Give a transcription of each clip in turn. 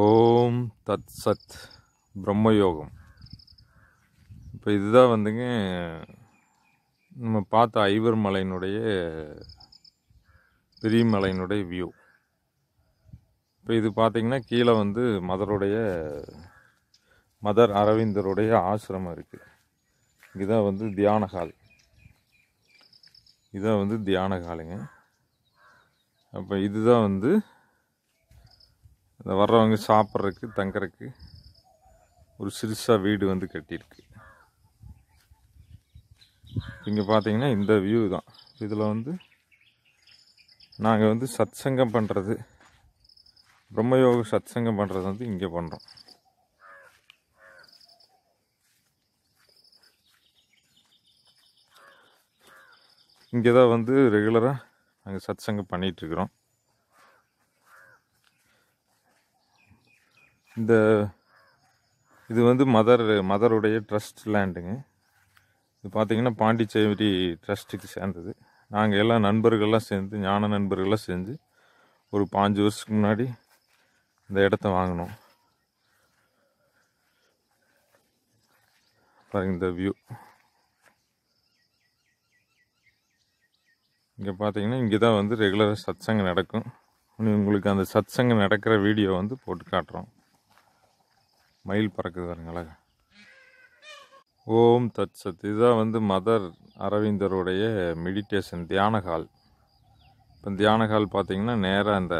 ஓம் தத் சத் பிரம்மயோகம் இப்போ இதுதான் வந்துங்க நம்ம பார்த்த ஐவர் மலையினுடைய பெரிய மலையினுடைய வியூ இப்போ இது பார்த்திங்கன்னா கீழே வந்து மதருடைய மதர் அரவிந்தருடைய ஆசிரமம் இருக்குது இதுதான் வந்து தியானகால் இதுதான் இதான் வந்து தியானகாலுங்க அப்போ இதுதான் வந்து இந்த வர்றவங்க சாப்பிட்றதுக்கு தங்குறதுக்கு ஒரு சிறுசாக வீடு வந்து கட்டியிருக்கு இங்கே பார்த்தீங்கன்னா இந்த வியூ தான் இதில் வந்து நாங்கள் வந்து சத்சங்கம் பண்ணுறது பிரம்மயோக சத்சங்கம் பண்ணுறது வந்து இங்கே பண்ணுறோம் இங்கே தான் வந்து ரெகுலராக நாங்கள் சத்சங்கம் பண்ணிகிட்ருக்குறோம் இந்த இது வந்து மதர் மதருடைய ட்ரஸ்ட் லேண்டுங்க இது பார்த்திங்கன்னா பாண்டிச்சேரி ட்ரஸ்ட்டுக்கு சேர்ந்தது நாங்கள் எல்லாம் நண்பர்கள்லாம் சேர்ந்து ஞான நண்பர்கள்லாம் சேர்ந்து ஒரு பாஞ்சு வருஷத்துக்கு முன்னாடி இந்த இடத்த வாங்கினோம் பாருங்க இந்த வியூ இங்கே பார்த்தீங்கன்னா இங்கே தான் வந்து ரெகுலராக சத்சங்கம் நடக்கும் உங்களுக்கு அந்த சத்சங்கம் நடக்கிற வீடியோ வந்து போட்டு காட்டுறோம் மயில் பறக்குது பாருங்க அழகா ஓம் தத் சத் இதுதான் வந்து மதர் அரவிந்தருடைய மெடிடேஷன் தியானகால் இப்போ தியானகால் பார்த்தீங்கன்னா நேராக இந்த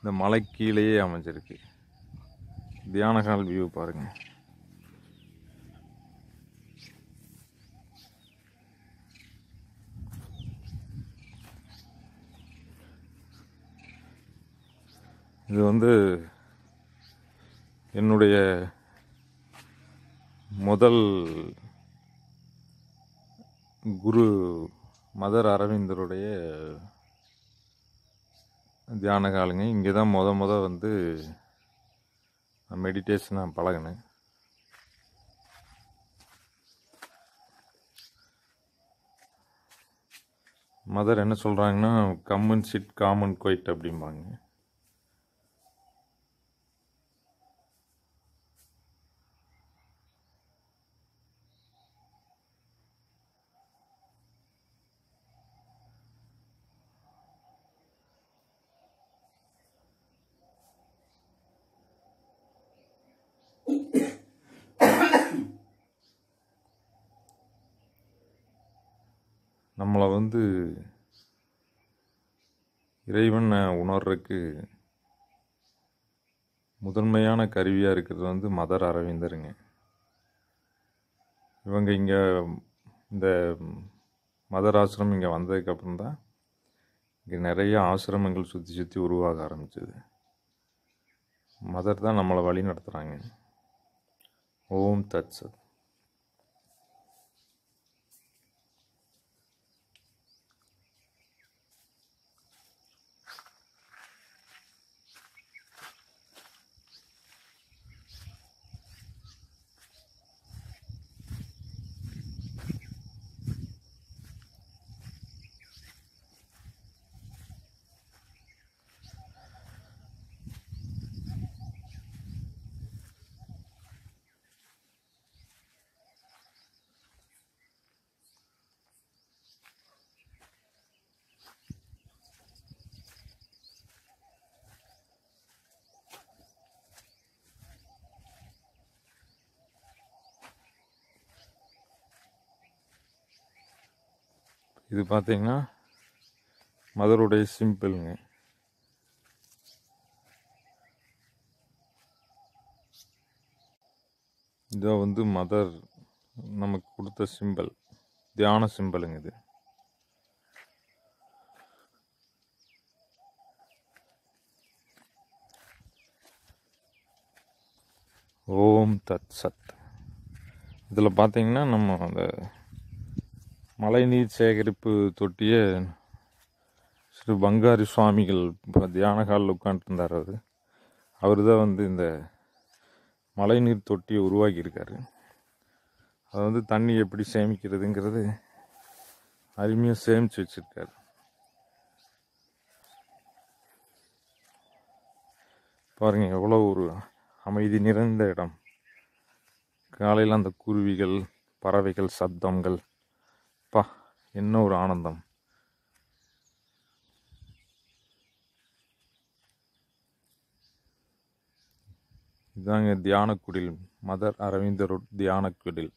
இந்த மலை கீழேயே அமைஞ்சிருக்கு தியானகால் வியூ பாருங்கள் இது வந்து என்னுடைய முதல் குரு மதர் அரவிந்தருடைய தியான காலங்க இங்கே தான் மொத முத வந்து மெடிடேஷன் நான் பழகினேன் மதர் என்ன சொல்கிறாங்கன்னா கம்மன் சிட் காமன் கோயிட் அப்படிம்பாங்க நம்மளை வந்து இறைவனை உணர்றதுக்கு முதன்மையான கருவியாக இருக்கிறது வந்து மதர் அரவிந்தருங்க இவங்க இங்கே இந்த மதர் ஆசிரமம் இங்கே வந்ததுக்கப்புறம் தான் இங்கே நிறைய ஆசிரமங்கள் சுற்றி சுற்றி உருவாக ஆரம்பிச்சது மதர் தான் நம்மளை வழி நடத்துகிறாங்க ஓம் தத் சத் இது பார்த்தீங்கன்னா மதருடைய சிம்பிளுங்க இதான் வந்து மதர் நமக்கு கொடுத்த சிம்பிள் தியான சிம்பிளுங்க இது ஓம் தத் சத் இதில் பார்த்தீங்கன்னா நம்ம அந்த மழைநீர் சேகரிப்பு தொட்டியை ஸ்ரீ பங்காரி சுவாமிகள் இப்போ தியான காலில் உட்காந்துருந்தார் அவர் அவர் தான் வந்து இந்த மழைநீர் தொட்டியை உருவாக்கியிருக்காரு அதை வந்து தண்ணி எப்படி சேமிக்கிறதுங்கிறது அருமையாக சேமித்து வச்சுருக்காரு பாருங்கள் எவ்வளோ ஒரு அமைதி நிறைந்த இடம் காலையில் அந்த குருவிகள் பறவைகள் சப்தங்கள் அப்பா என்ன ஒரு ஆனந்தம் இதாங்க தியானக்குடில் மதர் அரவிந்தர் தியானக்குடில்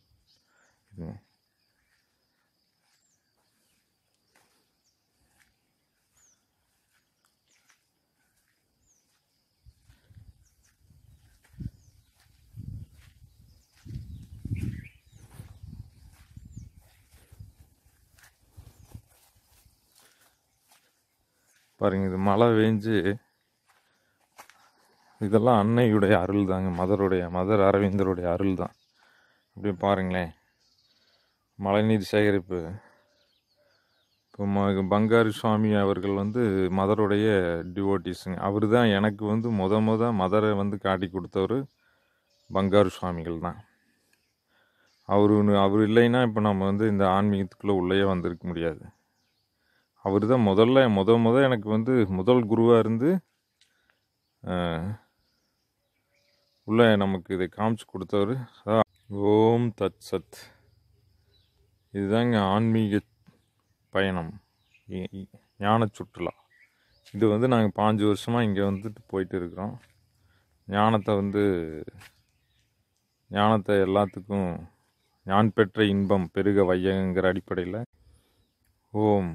பாருங்கள் இது மழை வேஞ்சு இதெல்லாம் அன்னையுடைய அருள் தாங்க மதருடைய மதர் அரவிந்தருடைய அருள் தான் அப்படியே பாருங்களேன் மழைநீர் சேகரிப்பு இப்போ பங்காரி சுவாமி அவர்கள் வந்து மதருடைய டிவோட்டிஸுங்க அவர் தான் எனக்கு வந்து முத முத மதரை வந்து காட்டி கொடுத்தவர் பங்காரு சுவாமிகள் தான் அவர் அவர் இல்லைன்னா இப்போ நம்ம வந்து இந்த ஆன்மீகத்துக்குள்ளே உள்ளேயே வந்திருக்க முடியாது அவர் தான் முதல்ல முத முத எனக்கு வந்து முதல் குருவாக இருந்து உள்ளே நமக்கு இதை காமிச்சு கொடுத்தவர் ஓம் தத் சத் இதுதாங்க ஆன்மீக பயணம் ஞான சுற்றுலா இது வந்து நாங்கள் பாஞ்சு வருஷமாக இங்கே வந்துட்டு போயிட்டு இருக்கிறோம் ஞானத்தை வந்து ஞானத்தை எல்லாத்துக்கும் ஞான் பெற்ற இன்பம் பெருக வையங்கிற அடிப்படையில் ஓம்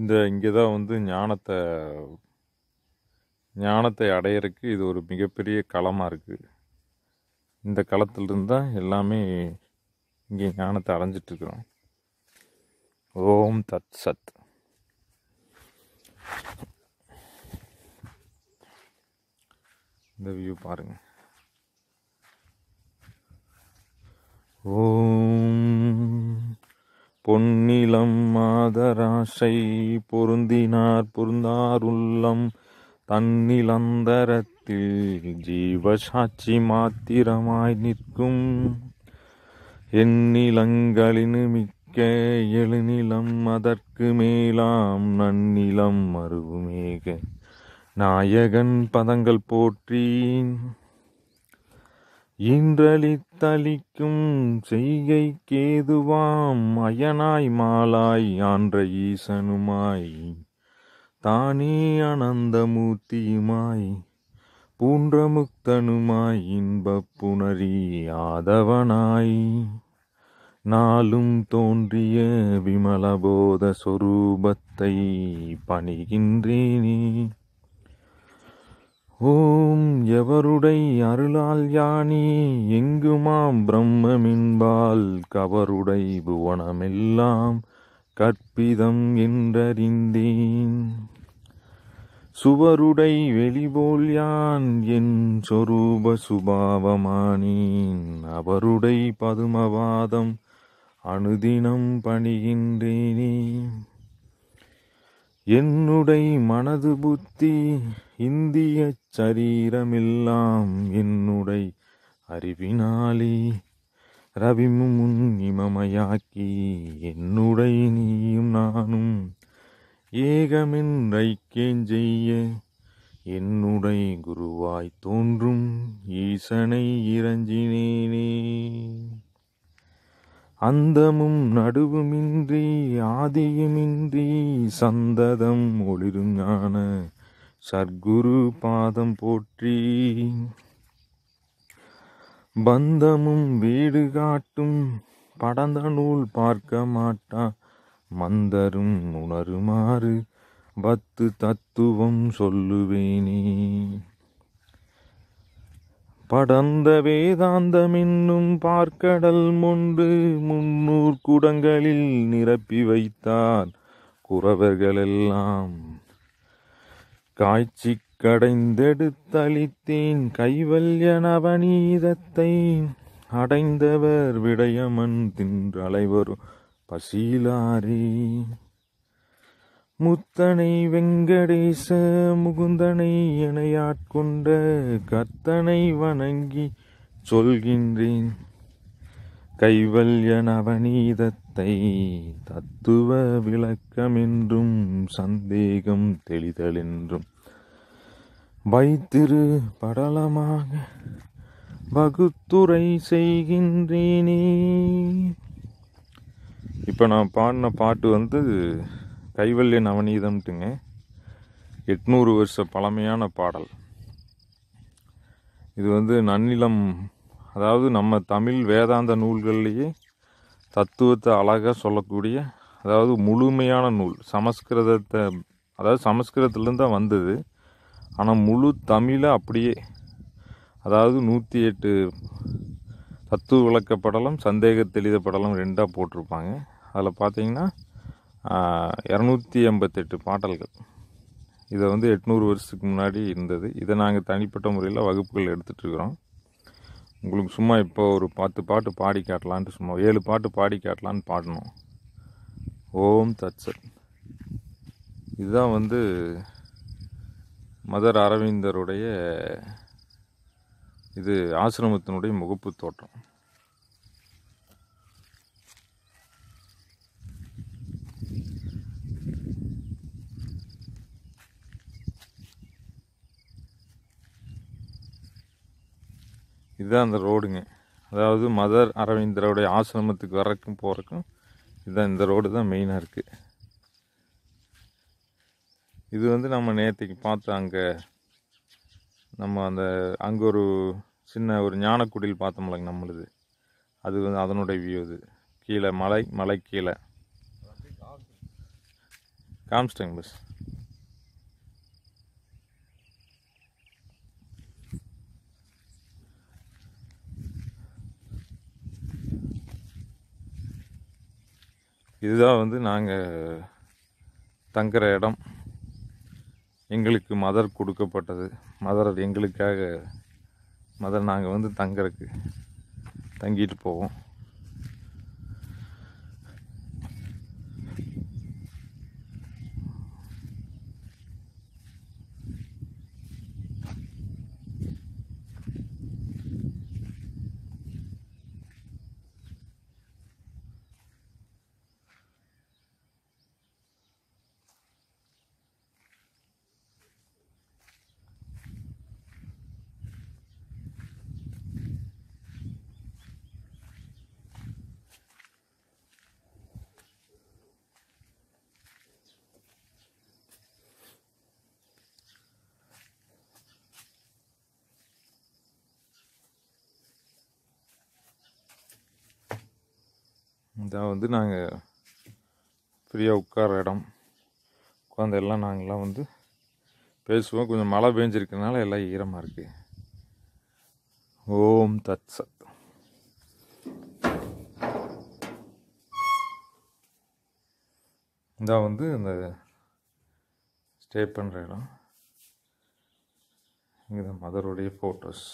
இந்த இங்கே தான் வந்து ஞானத்தை ஞானத்தை அடையிறதுக்கு இது ஒரு மிகப்பெரிய களமாக இருக்குது இந்த களத்திலிருந்து தான் எல்லாமே இங்கே ஞானத்தை அடைஞ்சிட்ருக்குறோம் ஓம் தத் சத் இந்த வியூ பாருங்கள் பொன்னிலம் மாதராசை பொருந்தினார் பொருந்தாருள்ளம் உள்ளம் தன்னிலந்தரத்தில் ஜீவசாட்சி மாத்திரமாய் நிற்கும் எண்ணிலங்களினு மிக்க எழுநிலம் அதற்கு மேலாம் நன்னிலம் மறுவுமேக நாயகன் பதங்கள் போற்றி இன்றளித்தளிக்கும் செய்கை கேதுவாம் அயனாய் மாலாய் ஆன்ற ஈசனுமாய் தானே அனந்தமூர்த்தியுமாய் பூன்றமுக்தனுமாய் இன்பப் புணரி ஆதவனாய் நாளும் தோன்றிய விமலபோத சொரூபத்தை பணிகின்றேனே ஓம் எவருடை அருளால் யானி எங்குமாம் பிரம்மமின்பால் கவருடை புவனமெல்லாம் கற்பிதம் என்றறிந்தேன் சுவருடை வெளிபோல் யான் என் சொரூப சுபாவமானேன் அவருடை பதுமவாதம் அனுதினம் பணிகின்றேனே என்னுடை மனது புத்தி இந்திய சரீரமெல்லாம் என்னுடை அறிவினாலே ரவிமும் இமமையாக்கி என்னுடை நீயும் நானும் ஏகமென்றைக்கேன் செய்ய என்னுடை குருவாய் தோன்றும் ஈசனை இறஞ்சினேனே அந்தமும் நடுவுமின்றி ஆதியுமின்றி சந்ததம் ஒளிருஞான சர்க்குரு பாதம் போற்றி பந்தமும் வீடு காட்டும் படந்த நூல் பார்க்க மாட்டா மந்தரும் உணருமாறு பத்து தத்துவம் சொல்லுவேனே படந்த வேதாந்தம் இன்னும் பார்க்கடல் முண்டு முன்னூர் குடங்களில் நிரப்பி வைத்தார் குறவர்களெல்லாம் காய்ச்சி கடைந்தெடுத்தளித்தேன் கைவல்ய நவநீதத்தை அடைந்தவர் விடயமன் தின்றலைவரும் பசீலாரே முத்தனை வெங்கடேச முகுந்தனை இணையாட்கொண்ட கத்தனை வணங்கி சொல்கின்றேன் கைவல்ய நவநீதத்தை தத்துவ விளக்கமென்றும் சந்தேகம் தெளிதலென்றும் வைத்திரு படலமாக வகுத்துரை செய்கின்றேனே இப்போ நான் பாடின பாட்டு வந்து கைவல்ய நவநீதம்ட்டுங்க எட்நூறு வருஷ பழமையான பாடல் இது வந்து நன்னிலம் அதாவது நம்ம தமிழ் வேதாந்த நூல்கள்லேயே தத்துவத்தை அழகாக சொல்லக்கூடிய அதாவது முழுமையான நூல் சமஸ்கிருதத்தை அதாவது சமஸ்கிருதத்துலேருந்து தான் வந்தது ஆனால் முழு தமிழை அப்படியே அதாவது நூற்றி எட்டு தத்துவ தெளித படலம் ரெண்டாக போட்டிருப்பாங்க அதில் பார்த்தீங்கன்னா இரநூத்தி எண்பத்தெட்டு பாடல்கள் இதை வந்து எட்நூறு வருஷத்துக்கு முன்னாடி இருந்தது இதை நாங்கள் தனிப்பட்ட முறையில் வகுப்புகள் எடுத்துகிட்ருக்குறோம் உங்களுக்கு சும்மா இப்போ ஒரு பத்து பாட்டு பாடி காட்டலான்ட்டு சும்மா ஏழு பாட்டு பாடி காட்டலான்னு பாடணும் ஓம் தச்சத் இதுதான் வந்து மதர் அரவிந்தருடைய இது ஆசிரமத்தினுடைய முகப்பு தோட்டம் இதுதான் அந்த ரோடுங்க அதாவது மதர் அரவிந்தரோடைய ஆசிரமத்துக்கு வரக்கும் போகிறக்கும் இதுதான் இந்த ரோடு தான் மெயினாக இருக்குது இது வந்து நம்ம நேற்றுக்கு பார்த்தோம் அங்கே நம்ம அந்த அங்கே ஒரு சின்ன ஒரு ஞானக்குடியில் பார்த்தோம்லங்க நம்மளுது அது வந்து அதனுடைய வியூ இது கீழே மலை மலை கீழே காமிச்சிட்டேங்க பஸ் இதுதான் வந்து நாங்கள் தங்குற இடம் எங்களுக்கு மதர் கொடுக்கப்பட்டது மதர் எங்களுக்காக மதர் நாங்கள் வந்து தங்குறக்கு தங்கிட்டு போவோம் இதான் வந்து நாங்கள் ஃப்ரீயாக உட்கார இடம் உட்காந்து எல்லாம் நாங்கள்லாம் வந்து பேசுவோம் கொஞ்சம் மழை பெஞ்சிருக்கனால எல்லாம் ஈரமாக இருக்குது ஓம் தத் சத் இதான் வந்து இந்த ஸ்டே பண்ணுற இடம் இங்கே மதருடைய ஃபோட்டோஸ்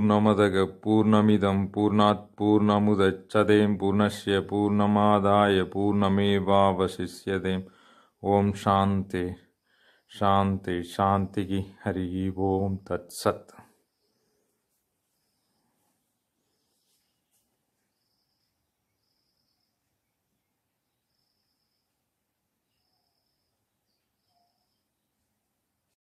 पूर्णमदग पूर्णमिदं पूर्णात् पूर्णमुदच्छदें पुनश्य पूर्णमादाय पूर्णमेवावशिष्यते ॐ शान्ते शान्ति शान्तिः हरिः ॐ तत्सत्